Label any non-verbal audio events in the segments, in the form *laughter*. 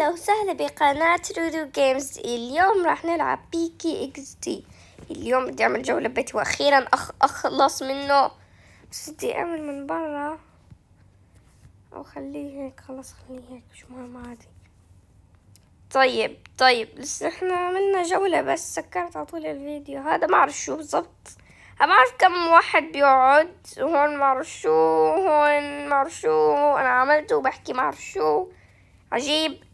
اهلا وسهلا بقناة رودو جيمز اليوم راح نلعب بيكي اكس دي اليوم بدي اعمل جولة بيتي واخيرا أخ اخلص منه بس بدي اعمل من برا او خليه هيك خلص خليه هيك مش مهم عادي طيب طيب لسه احنا عملنا جولة بس سكرت على طول الفيديو هذا ما اعرف شو بالضبط ما اعرف كم واحد بيقعد هون ما اعرف شو هون ما اعرف شو انا عملته وبحكي ما اعرف شو عجيب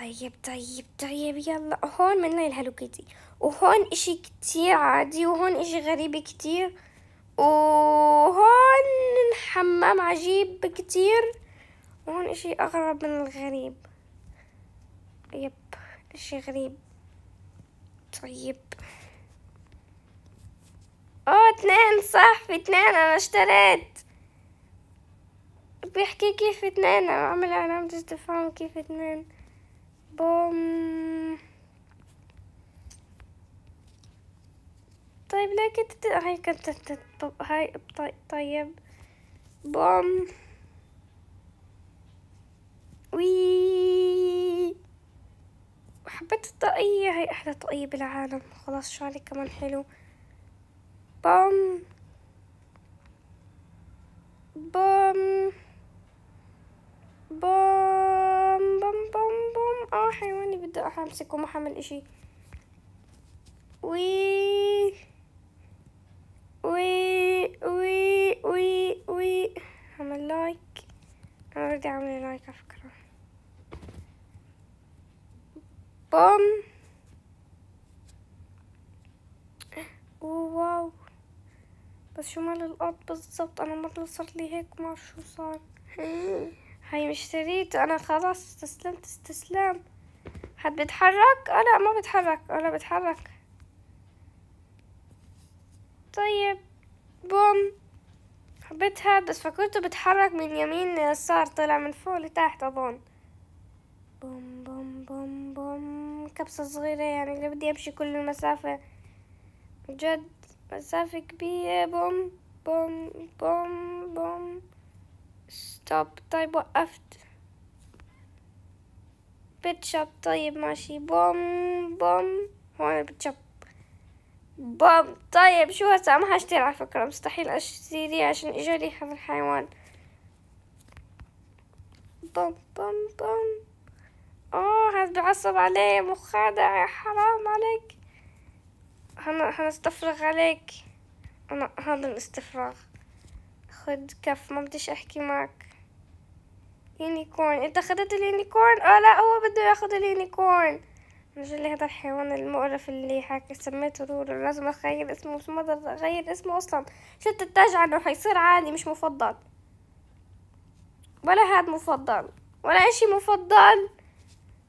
طيب طيب طيب يلا هون منا الهالو كيتي وهون اشي كتير عادي وهون اشي غريب كتير وهون حمام عجيب كتير وهون اشي اغرب من الغريب يب اشي غريب طيب اوه اثنين صح في اثنين انا اشتريت بيحكي كيف اثنين انا عامل علامة استفهام كيف اثنين أم... طيب لكن تت... هاي كنت تت... هاي طيب, طيب. بوم وي حبيت الطاقية هاي أحلى طاقية بالعالم خلاص شعري كمان حلو بوم بوم بوم اه حيواني بدي احمسك امسكه ما حمل اشي وي وي وي وي وي حمل لايك انا بدي اعمل لايك على فكرة بوم واو بس شو مال الارض بالضبط انا مرة صار لي هيك ما شو صار *laughs* هاي مشتريته انا خلاص استسلمت استسلام حد بيتحرك اه لا ما بتحرك انا بتحرك طيب بوم حبيتها بس فكرته بتحرك من يمين ليسار طلع من فوق لتحت اظن بوم بوم بوم بوم كبسة صغيرة يعني اللي بدي امشي كل المسافة جد مسافة كبيرة بوم بوم بوم بوم توب طيب وقفت بيت طيب ماشي بوم بوم هون بيت بوم طيب شو هسا ما حاشتري على فكرة مستحيل اشتري عشان اجالي هذا الحيوان بوم بوم بوم اوه هذا بعصب علي مخادع حرام عليك هن هنستفرغ عليك انا هذا الاستفراغ خد كف ما بديش احكي معك يونيكورن انت اخذت اليونيكورن اه لا هو بده ياخد اليونيكورن مش اللي هذا الحيوان المقرف اللي حكي سميته رورو لازم اغير اسمه مش مقدر اغير اسمه اصلا شت التاج عنه حيصير عادي مش مفضل ولا هاد مفضل ولا اشي مفضل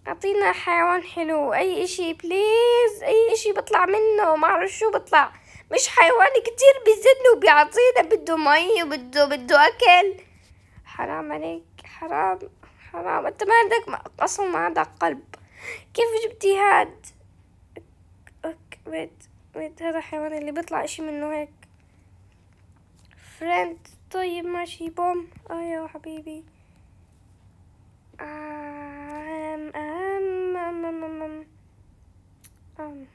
اعطينا حيوان حلو اي اشي بليز اي اشي بطلع منه ما اعرف شو بطلع مش حيوان كتير بيزن وبيعطينا بده مي وبده بده اكل حرام عليك حرام حرام انت ما عندك اصلا ما عندك قلب كيف جبتي هاد ويت ويت هذا الحيوان اللي بيطلع اشي منه هيك فريند طيب ماشي بوم اه أيوة يا حبيبي أم أم أم أم أم أم أم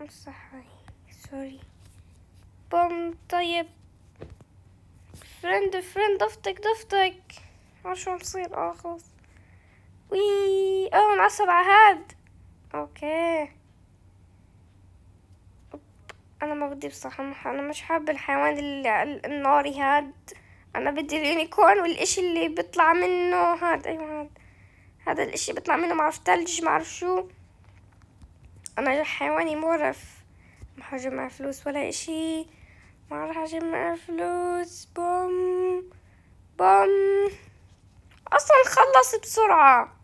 ام ام سوري بوم طيب فريند فريند ضفتك ضفتك ما شو مصير اه وي اه نعصب على هاد اوكي انا ما بدي بصراحة انا مش حابة الحيوان الناري هاد انا بدي اليونيكورن والاشي اللي بيطلع منه هاد ايوه هاد هذا الاشي بيطلع منه معرف تلج معرف شو انا حيواني مورف ما حجم مع فلوس ولا اشي معرفش عشان معايا فلوس بوم بوم اصلا خلص بسرعة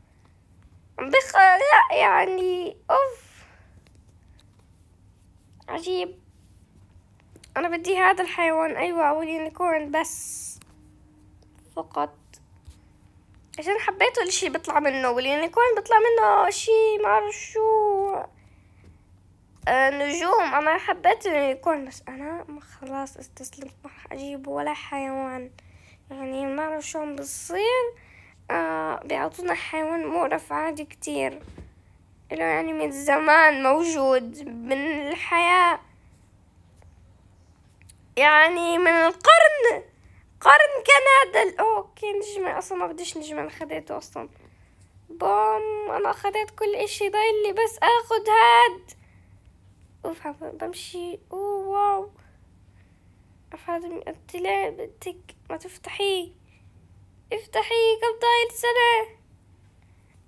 بخ لا يعني اوف عجيب انا بدي هذا الحيوان ايوه او اليونيكورن بس فقط عشان حبيته الاشي بيطلع منه واليونيكورن بيطلع منه اشي اعرف شو نجوم انا حبيت يكون بس انا خلاص استسلمت ما راح اجيب ولا حيوان يعني ما اعرف شلون بصير آه بيعطونا حيوان مقرف عادي كتير له يعني من زمان موجود من الحياة يعني من القرن قرن كندا اوكي نجمة اصلا ما بديش نجمة انا خديته اصلا بوم انا خديت كل اشي ضايل لي بس اخد هاد اوف بمشي اوه واو أفادم الطلاع بدك ما تفتحيه افتحيه كم طايل سنة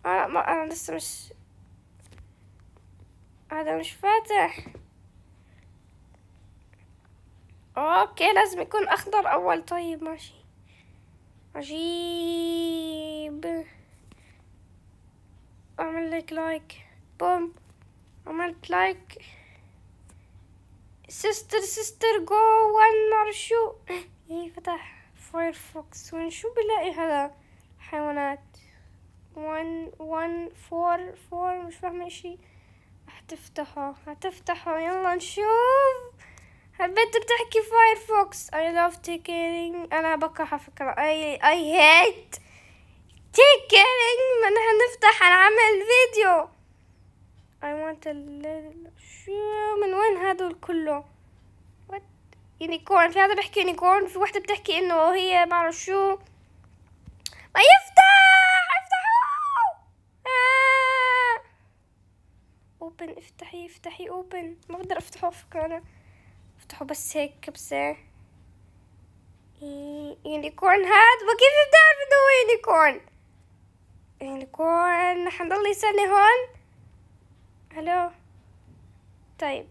أنا آه، ما أنا لسه مش هذا مش فاتح اوكي لازم يكون اخضر اول طيب ماشي عجيب اعمل لك لايك بوم عملت لايك سيستر سيستر جو وان شو ايه فتح فايرفوكس شو بلاقي هذا حيوانات وان وان فور فور مش فاهمة اشي هتفتحه هتفتحه يلا نشوف البنت بتحكي فايرفوكس اي لاف تيكينج أنا بكره فكرة اي اي هيت تيكينج ما نحن نفتح أنا فيديو اي وانت a من وين هادول كله يونيكورن في هذا بيحكي يونيكورن في وحده بتحكي انه هي ما بعرف شو ما يفتح افتحوا آه. اوبن افتحي افتحي اوبن ما بقدر افتحه فكره انا افتحه بس هيك كبسه إيه. يونيكورن هاد وكيف بتعرف انه هو يونيكورن يونيكورن حنضل سنه هون الو طيب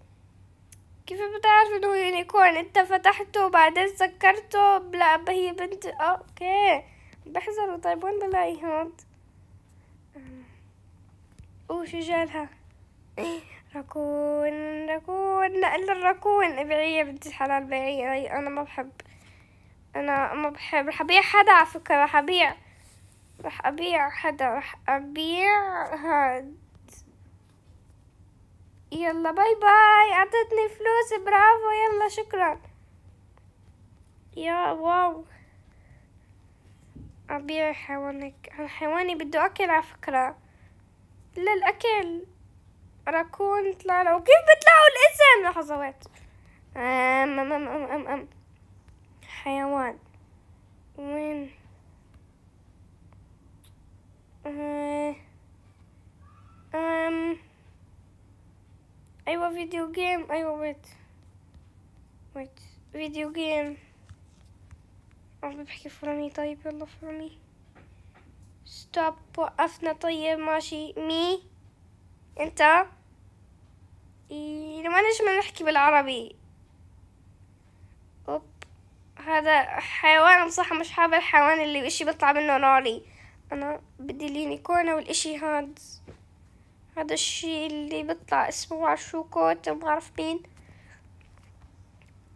كيف بتعرف انه يونيكورن انت فتحته وبعدين سكرته بلا هي بنت اوكي بحذروا طيب وين بلاقي هاد آه. او شو جالها إيه، راكون راكون لا الا الراكون ابعية يا بنت الحلال بيعي انا ما بحب انا ما بحب رح ابيع حدا على فكره رح ابيع رح ابيع حدا رح ابيع هاد يلا باي باي اعطتني فلوس برافو يلا شكرا يا واو أبيع حيوانك حيواني بده أكل على فكرة للاكل راكون طلع له كيف بيطلعوا الاسم لحظة وات آه، ايوه فيديو جيم ايوه ويت ويت فيديو جيم عم بحكي فرامي طيب يلا فرامي ستوب وقفنا طيب ماشي مي انت إيه، ما نجم نحكي بالعربي اوب هذا حيوان بصحة مش حابة الحيوان اللي اشي بيطلع منه ناري انا بدي اليونيكورن والاشي هاد هذا الشيء اللي بيطلع اسمه عشوكوت ما عارف مين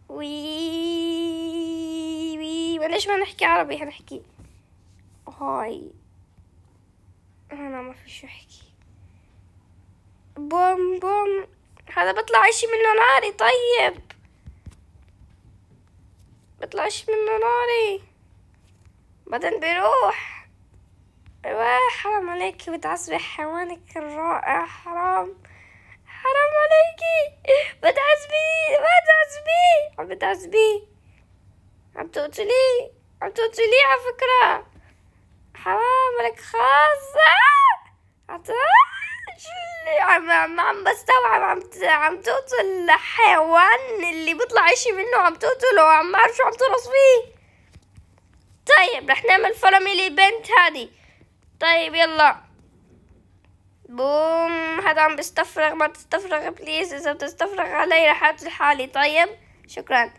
وي وي وليش ما نحكي عربي هنحكي هاي انا ما في شو احكي بوم بوم هذا بطلع اشي منه ناري طيب بطلع اشي منه ناري بعدين بيروح حرام عليكي بتعصبي حيوانك الرائع حرام حرام عليكي بتعذبيه بتعذبيه عم بتعذبيه عم تقتليه عم تقتليه على فكرة حرام عليك خلاص عم عم عم بستوعب عم عم تقتل الحيوان اللي بيطلع اشي منه عم تقتله عم بعرف شو عم ترقص فيه طيب رح نعمل فرمي بنت هادي طيب يلا بوم حدا عم بيستفرغ ما تستفرغ بليز اذا بتستفرغ علي رح اقتل حالي طيب شكرا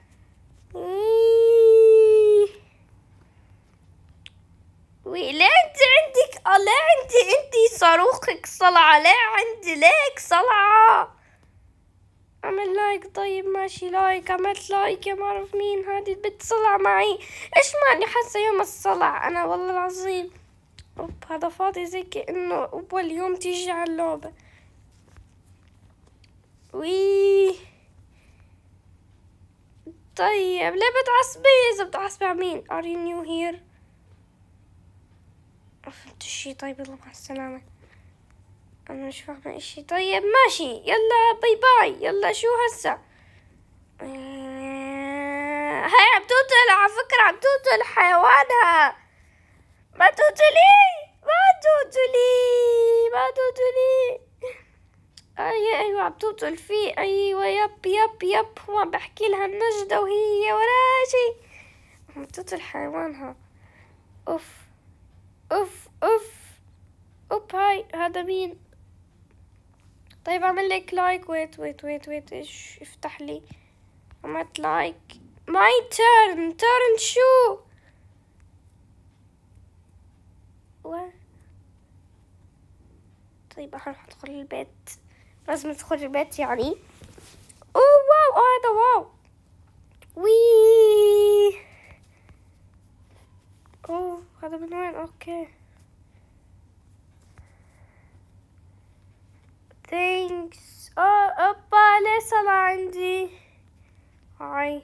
وي ليه انت عندك ليه انت انت صاروخك صلعة ليه عندي ليك صلعة عمل لايك طيب ماشي لايك عملت لايك يا ما اعرف مين هادي بتصلع صلع معي ايش معني حاسه يوم الصلع انا والله العظيم اوب هذا فاضي زي كأنه أول يوم تيجي على اللعبة وي طيب ليه بتعصبي إذا بتعصبي على مين ار يو نيو هير فهمت الشي طيب يلا مع السلامة أنا مش فاهمة إشي طيب ماشي يلا باي باي يلا شو هسا آه، هاي عم تقتل على فكرة عم تقتل حيوانها ما تقتلي ما تقتلي ما تقتلي اي ايوه عم تقتل فيه ايوه يب يب يب هو عم بحكي لها النجدة وهي وراها عم تقتل حيوانها اوف اوف اوف اوب هاي هذا مين طيب اعمل لك لايك ويت ويت ويت ويت ايش افتح لي عملت لايك ماي تيرن تيرن شو و طيب هروح ادخل البيت لازم ندخل البيت يعني اوه واو اوه هذا واو وي اوه هذا من وين اوكي ثانكس اه اوبا ليه صار عندي هاي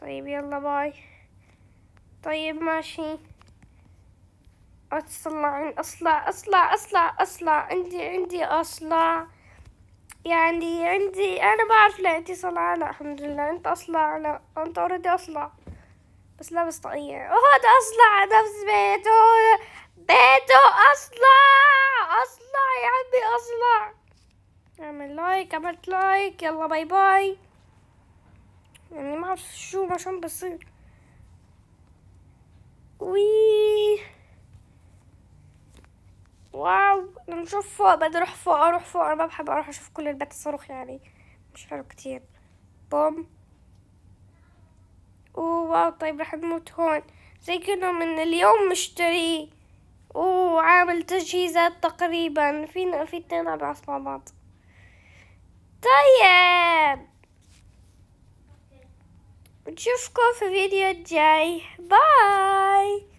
طيب يلا باي طيب ماشي اطلع اصلع اصلع اصلع اصلع عندي عندي اصلع يعني عندي انا بعرف لا انت صلعة لا الحمد لله انت اصلع لا انت اوريدي اصلع بس لابس طاقية وهذا اصلع نفس بيته بيته اصلع اصلع يا عمي اصلع اعمل لايك عملت لايك يلا باي باي يعني ما اعرف شو ما شو بصير وي واو انا نشوف فوق بدي اروح فوق اروح فوق انا ما بحب اروح اشوف كل البيت الصاروخ يعني مش حلو كتير بوم اوه واو طيب رح نموت هون زي كانه من اليوم مشتري اوه عامل تجهيزات تقريبا فينا في اتنين اربع مع بعض طيب نشوفكم في فيديو الجاي باي